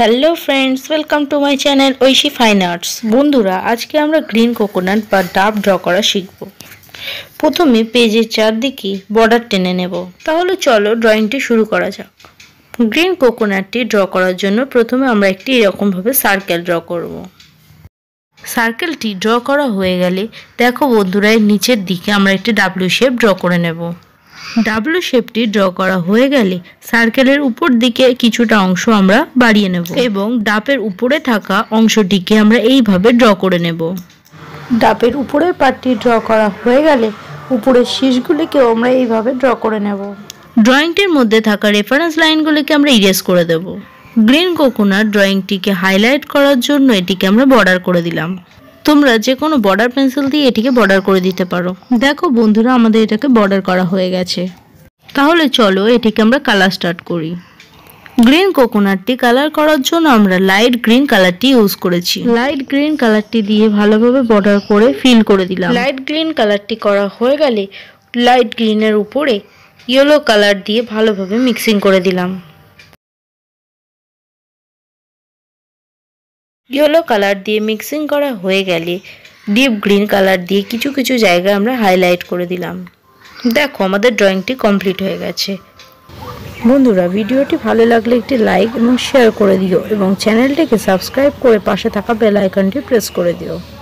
Hello friends welcome to my channel Oishi fine arts বন্ধুরা আজকে আমরা গ্রিন কোকোনাট বা ডাব ড্র করা শিখব প্রথমে পেজের চারদিকে বর্ডার টেনে নেব তাহলে চলো ড্রয়িংটি শুরু করা যাক গ্রিন কোকোনাটটি ড্র করার জন্য প্রথমে আমরা একটি এরকমভাবে সার্কেল ড্র করব। সার্কেলটি ড্র করা হয়ে গেলে দেখো বন্ধুরা নিচের দিকে আমরা একটি ডাব্লিউ শেপ ড্র করে নেবো ডাবলু শেপটি ড্র করা হয়ে গেলে সার্কেলের উপর দিকে কিছুটা অংশ আমরা বাড়িয়ে নেব এবং ডাপের উপরে থাকা অংশটিকে আমরা এইভাবে ড্র করে নেব ডাপের উপরের পার্টটি ড্র করা হয়ে গেলে উপরের শীষগুলিকেও আমরা এইভাবে ড্র করে নেব ড্রয়িংটির মধ্যে থাকা রেফারেন্স লাইনগুলিকে আমরা ইরেজ করে দেব গ্রিন কোকোনাট ড্রয়িংটিকে হাইলাইট করার জন্য এটিকে আমরা বর্ডার করে দিলাম তোমরা যে কোনো বর্ডার পেন্সিল দিয়ে এটিকে বর্ডার করে দিতে পারো দেখো বন্ধুরা আমাদের এটাকে বর্ডার করা হয়ে গেছে তাহলে চলো এটিকে আমরা কালার স্টার্ট করি গ্রিন কোকোনাটটি কালার করার জন্য আমরা লাইট গ্রিন কালারটি ইউজ করেছি লাইট গ্রিন কালারটি দিয়ে ভালোভাবে বর্ডার করে ফিল করে দিলাম লাইট গ্রিন কালারটি করা হয়ে গেলে লাইট গ্রিনের উপরে ইয়েলো কালার দিয়ে ভালোভাবে মিক্সিং করে দিলাম ইয়েলো কালার দিয়ে মিক্সিং করা হয়ে গেলে ডিপ গ্রিন কালার দিয়ে কিছু কিছু জায়গা আমরা হাইলাইট করে দিলাম দেখো আমাদের ড্রয়িংটি কমপ্লিট হয়ে গেছে বন্ধুরা ভিডিওটি ভালো লাগলে একটি লাইক এবং শেয়ার করে দিও এবং চ্যানেলটিকে সাবস্ক্রাইব করে পাশে থাকা বেল আইকনটি প্রেস করে দিও